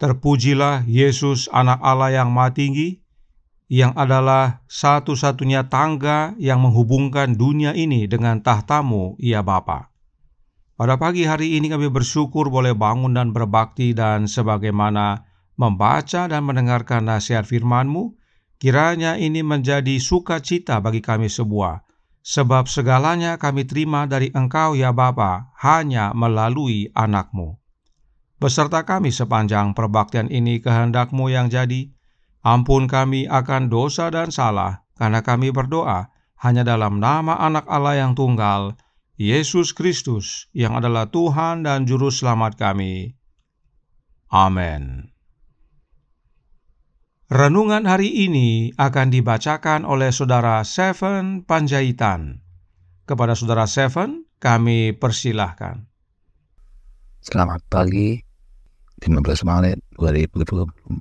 Terpujilah Yesus anak Allah yang maha tinggi, yang adalah satu-satunya tangga yang menghubungkan dunia ini dengan tahtamu, ya Bapa. Pada pagi hari ini kami bersyukur boleh bangun dan berbakti dan sebagaimana membaca dan mendengarkan nasihat Firmanmu, kiranya ini menjadi sukacita bagi kami semua, sebab segalanya kami terima dari Engkau ya Bapa, hanya melalui anakmu beserta kami sepanjang perbaktian ini kehendakmu yang jadi. Ampun kami akan dosa dan salah, karena kami berdoa hanya dalam nama anak Allah yang tunggal, Yesus Kristus, yang adalah Tuhan dan Juru Selamat kami. Amin. Renungan hari ini akan dibacakan oleh Saudara Seven Panjaitan. Kepada Saudara Seven, kami persilahkan. Selamat pagi, 15 Maret 2024.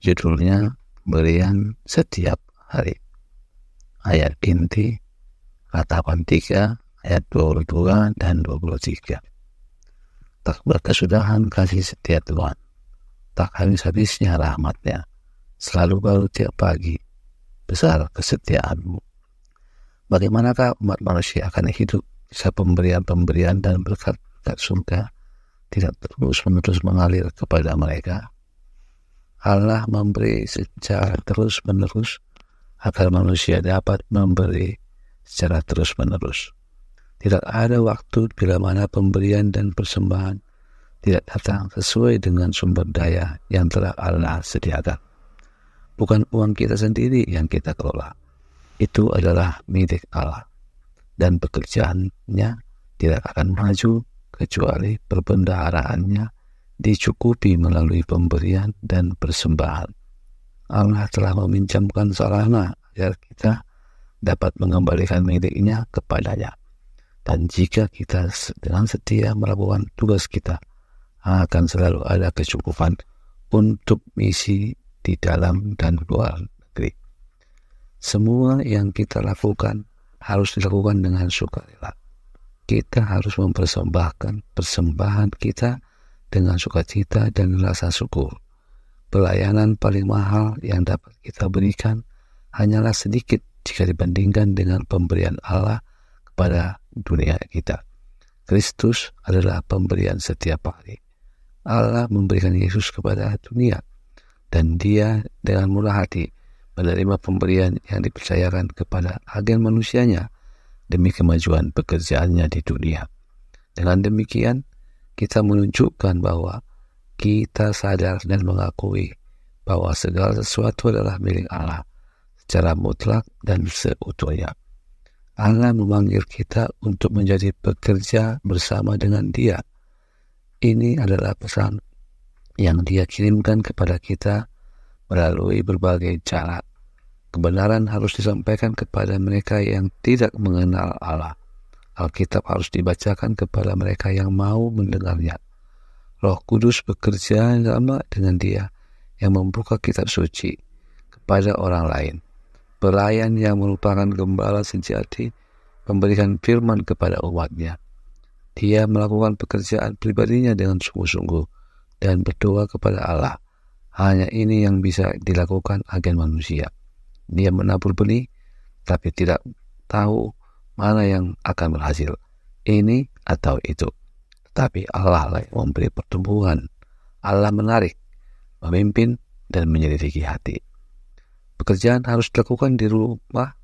Judulnya Berian Setiap Hari. Ayat inti kata 3 ayat 22 dan 23. Tak berkesudahan kasih setia Tuhan. Tak habis-habisnya rahmatnya. Selalu baru tiap pagi. Besar kesetiaanmu. Bagaimanakah umat manusia akan hidup bisa pemberian-pemberian dan berkat-berkat surga tidak terus-menerus mengalir kepada mereka. Allah memberi secara terus-menerus agar manusia dapat memberi secara terus-menerus. Tidak ada waktu bila mana pemberian dan persembahan tidak datang sesuai dengan sumber daya yang telah Allah sediakan. Bukan uang kita sendiri yang kita kelola. Itu adalah milik Allah. Dan pekerjaannya tidak akan maju kecuali perbendaharaannya dicukupi melalui pemberian dan persembahan. Allah telah meminjamkan sarana agar kita dapat mengembalikan miliknya kepadanya. Dan jika kita dengan setia melakukan tugas kita, akan selalu ada kecukupan untuk misi di dalam dan luar negeri. Semua yang kita lakukan harus dilakukan dengan sukarela kita harus mempersembahkan persembahan kita dengan sukacita dan rasa syukur. Pelayanan paling mahal yang dapat kita berikan hanyalah sedikit jika dibandingkan dengan pemberian Allah kepada dunia kita. Kristus adalah pemberian setiap hari. Allah memberikan Yesus kepada dunia dan dia dengan murah hati menerima pemberian yang dipercayakan kepada agen manusianya demi kemajuan pekerjaannya di dunia. Dengan demikian, kita menunjukkan bahwa kita sadar dan mengakui bahwa segala sesuatu adalah milik Allah secara mutlak dan seutuhnya. Allah memanggil kita untuk menjadi pekerja bersama dengan Dia. Ini adalah pesan yang Dia kirimkan kepada kita melalui berbagai cara. Kebenaran harus disampaikan kepada mereka yang tidak mengenal Allah. Alkitab harus dibacakan kepada mereka yang mau mendengarnya. Roh Kudus bekerja sama dengan dia yang membuka kitab suci kepada orang lain. Pelayan yang merupakan gembala sejati memberikan firman kepada umatnya. Dia melakukan pekerjaan pribadinya dengan sungguh-sungguh dan berdoa kepada Allah. Hanya ini yang bisa dilakukan agen manusia dia menabur benih, tapi tidak tahu mana yang akan berhasil, ini atau itu. Tapi Allah lah yang memberi pertumbuhan. Allah menarik, memimpin, dan menyelidiki hati. Pekerjaan harus dilakukan di rumah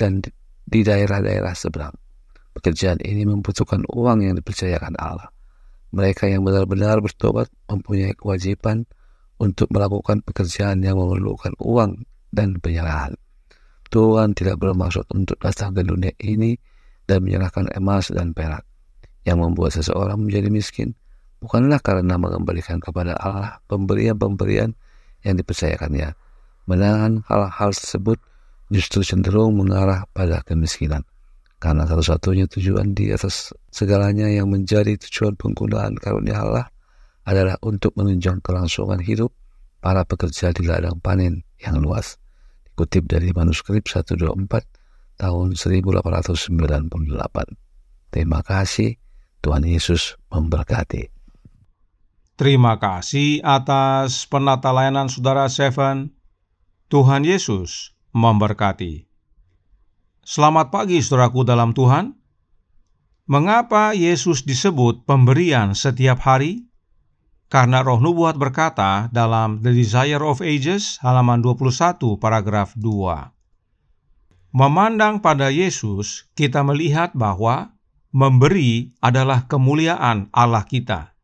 dan di daerah-daerah seberang. Pekerjaan ini membutuhkan uang yang dipercayakan Allah. Mereka yang benar-benar bertobat mempunyai kewajiban untuk melakukan pekerjaan yang memerlukan uang dan penyerahan. Tuhan tidak bermaksud untuk datang ke dunia ini dan menyerahkan emas dan perak. Yang membuat seseorang menjadi miskin bukanlah karena mengembalikan kepada Allah pemberian-pemberian yang dipercayakannya. Menahan hal-hal tersebut justru cenderung mengarah pada kemiskinan. Karena satu-satunya tujuan di atas segalanya yang menjadi tujuan penggunaan karunia Allah adalah untuk menunjang kelangsungan hidup para pekerja di ladang panen yang luas. Kutip dari manuskrip 124 tahun 1898. Terima kasih, Tuhan Yesus memberkati. Terima kasih atas penata layanan Saudara Seven. Tuhan Yesus memberkati. Selamat pagi saudaraku dalam Tuhan. Mengapa Yesus disebut pemberian setiap hari? Karena roh nubuat berkata dalam The Desire of Ages halaman 21 paragraf 2. Memandang pada Yesus, kita melihat bahwa memberi adalah kemuliaan Allah kita.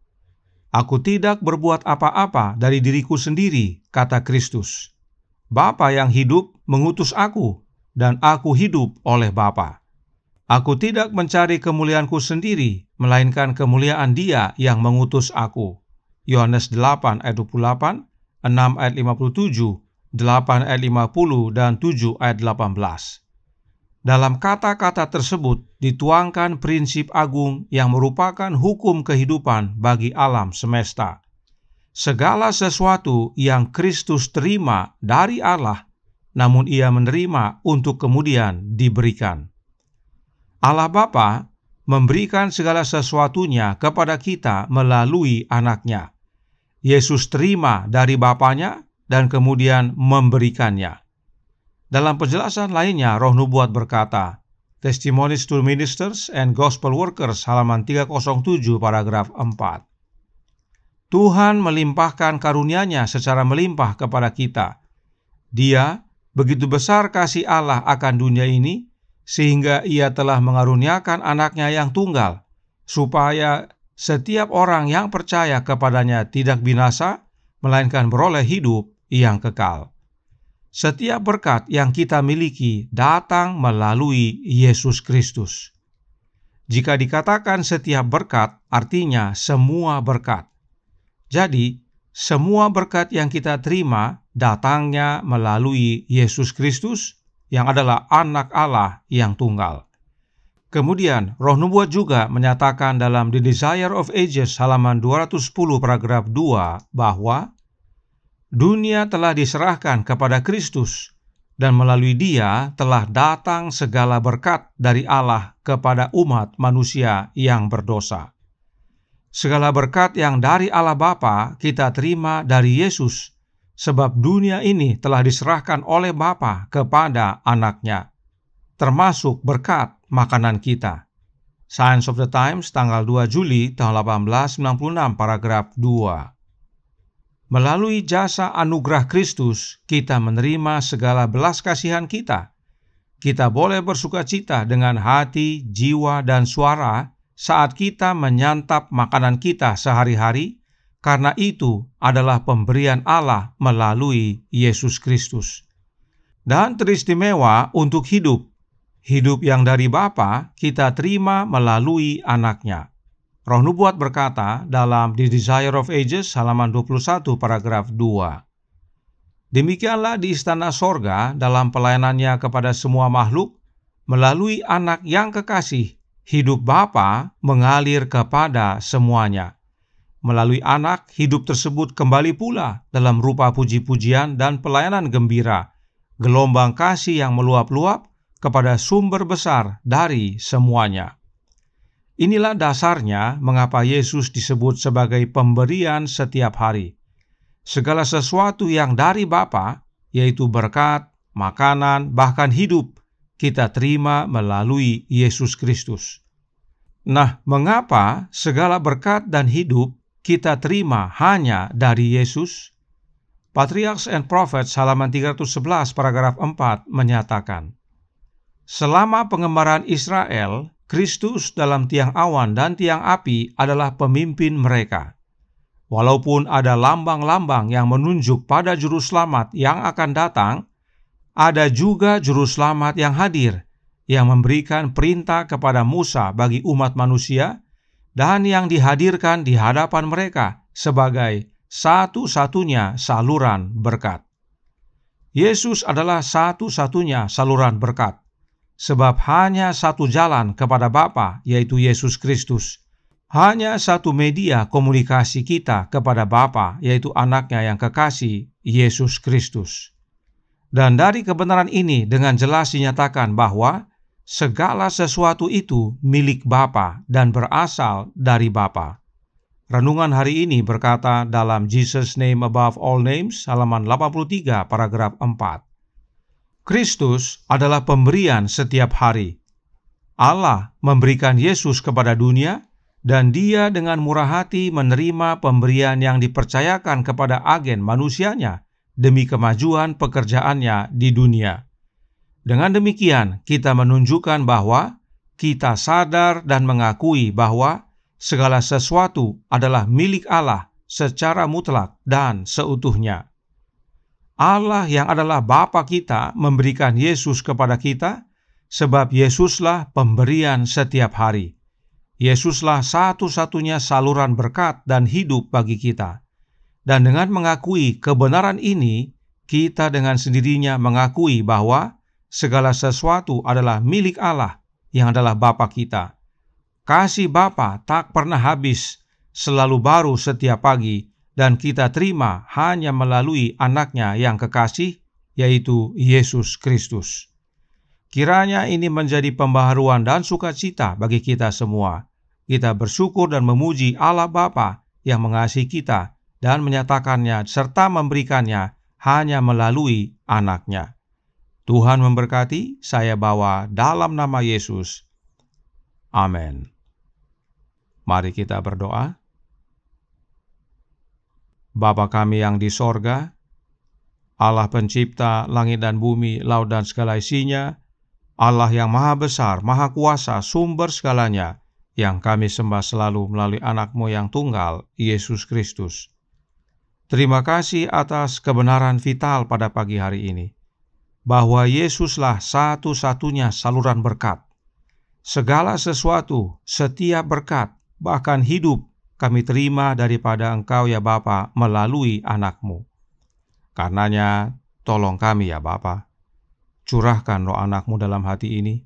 Aku tidak berbuat apa-apa dari diriku sendiri, kata Kristus. Bapa yang hidup mengutus aku, dan aku hidup oleh Bapa. Aku tidak mencari kemuliaanku sendiri, melainkan kemuliaan Dia yang mengutus aku. Yohanes 8 ayat 28, 6 ayat 57, 8 ayat 50, dan 7 ayat 18. Dalam kata-kata tersebut dituangkan prinsip agung yang merupakan hukum kehidupan bagi alam semesta. Segala sesuatu yang Kristus terima dari Allah, namun ia menerima untuk kemudian diberikan. Allah Bapa memberikan segala sesuatunya kepada kita melalui anaknya. Yesus terima dari Bapaknya dan kemudian memberikannya. Dalam penjelasan lainnya, roh nubuat berkata, Testimonies to Ministers and Gospel Workers halaman 307 paragraf 4. Tuhan melimpahkan karunia-Nya secara melimpah kepada kita. Dia begitu besar kasih Allah akan dunia ini sehingga ia telah mengaruniakan anaknya yang tunggal supaya setiap orang yang percaya kepadanya tidak binasa, melainkan beroleh hidup yang kekal. Setiap berkat yang kita miliki datang melalui Yesus Kristus. Jika dikatakan setiap berkat, artinya semua berkat. Jadi, semua berkat yang kita terima datangnya melalui Yesus Kristus, yang adalah Anak Allah yang tunggal. Kemudian, roh nubuat juga menyatakan dalam The Desire of Ages halaman 210 paragraf 2 bahwa dunia telah diserahkan kepada Kristus dan melalui dia telah datang segala berkat dari Allah kepada umat manusia yang berdosa. Segala berkat yang dari Allah Bapa kita terima dari Yesus, sebab dunia ini telah diserahkan oleh Bapa kepada anaknya, termasuk berkat makanan kita. Science of the Times tanggal 2 Juli tahun 1896 paragraf 2. Melalui jasa anugerah Kristus, kita menerima segala belas kasihan kita. Kita boleh bersuka cita dengan hati, jiwa, dan suara saat kita menyantap makanan kita sehari-hari, karena itu adalah pemberian Allah melalui Yesus Kristus. Dan teristimewa untuk hidup Hidup yang dari Bapa kita terima melalui anaknya. Roh Nubuat berkata dalam The Desire of Ages halaman 21 paragraf 2. Demikianlah di istana sorga dalam pelayanannya kepada semua makhluk, melalui anak yang kekasih, hidup Bapa mengalir kepada semuanya. Melalui anak, hidup tersebut kembali pula dalam rupa puji-pujian dan pelayanan gembira, gelombang kasih yang meluap-luap, kepada sumber besar dari semuanya. Inilah dasarnya mengapa Yesus disebut sebagai pemberian setiap hari. Segala sesuatu yang dari Bapa, yaitu berkat, makanan, bahkan hidup, kita terima melalui Yesus Kristus. Nah, mengapa segala berkat dan hidup kita terima hanya dari Yesus? Patriarchs and Prophets halaman 311 paragraf 4 menyatakan, Selama pengembaraan Israel, Kristus dalam tiang awan dan tiang api adalah pemimpin mereka. Walaupun ada lambang-lambang yang menunjuk pada juru selamat yang akan datang, ada juga juru selamat yang hadir yang memberikan perintah kepada Musa bagi umat manusia dan yang dihadirkan di hadapan mereka sebagai satu-satunya saluran berkat. Yesus adalah satu-satunya saluran berkat sebab hanya satu jalan kepada Bapa, yaitu Yesus Kristus. Hanya satu media komunikasi kita kepada Bapa, yaitu anaknya yang kekasih, Yesus Kristus. Dan dari kebenaran ini dengan jelas dinyatakan bahwa segala sesuatu itu milik Bapa dan berasal dari Bapa. Renungan hari ini berkata dalam Jesus Name Above All Names halaman 83 paragraf 4. Kristus adalah pemberian setiap hari. Allah memberikan Yesus kepada dunia, dan Dia dengan murah hati menerima pemberian yang dipercayakan kepada agen manusianya demi kemajuan pekerjaannya di dunia. Dengan demikian, kita menunjukkan bahwa kita sadar dan mengakui bahwa segala sesuatu adalah milik Allah secara mutlak dan seutuhnya. Allah yang adalah Bapa kita memberikan Yesus kepada kita sebab Yesuslah pemberian setiap hari. Yesuslah satu-satunya saluran berkat dan hidup bagi kita. Dan dengan mengakui kebenaran ini, kita dengan sendirinya mengakui bahwa segala sesuatu adalah milik Allah yang adalah Bapa kita. Kasih Bapa tak pernah habis, selalu baru setiap pagi dan kita terima hanya melalui anaknya yang kekasih, yaitu Yesus Kristus. Kiranya ini menjadi pembaharuan dan sukacita bagi kita semua. Kita bersyukur dan memuji Allah Bapa yang mengasihi kita dan menyatakannya serta memberikannya hanya melalui anaknya. Tuhan memberkati, saya bawa dalam nama Yesus. Amin. Mari kita berdoa. Bapa kami yang di sorga, Allah pencipta langit dan bumi, laut dan segala isinya, Allah yang maha besar, maha kuasa, sumber segalanya, yang kami sembah selalu melalui anakmu yang tunggal, Yesus Kristus. Terima kasih atas kebenaran vital pada pagi hari ini, bahwa Yesuslah satu-satunya saluran berkat. Segala sesuatu, setiap berkat, bahkan hidup kami terima daripada engkau ya Bapa melalui anakmu. Karenanya tolong kami ya Bapa. Curahkan roh anakmu dalam hati ini.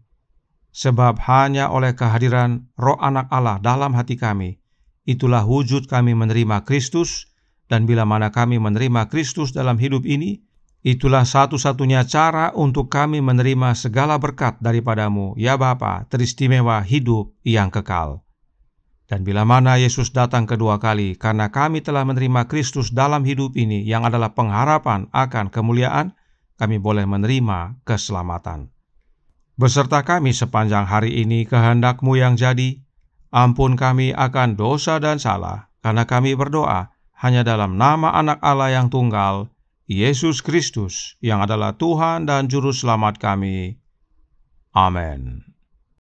Sebab hanya oleh kehadiran roh anak Allah dalam hati kami, itulah wujud kami menerima Kristus, dan bila mana kami menerima Kristus dalam hidup ini, itulah satu-satunya cara untuk kami menerima segala berkat daripadamu, ya Bapa, teristimewa hidup yang kekal. Dan bila mana Yesus datang kedua kali, karena kami telah menerima Kristus dalam hidup ini, yang adalah pengharapan akan kemuliaan, kami boleh menerima keselamatan. Beserta kami sepanjang hari ini, kehendakmu yang jadi, ampun kami akan dosa dan salah, karena kami berdoa hanya dalam nama Anak Allah yang tunggal, Yesus Kristus, yang adalah Tuhan dan Juru Selamat kami. Amin.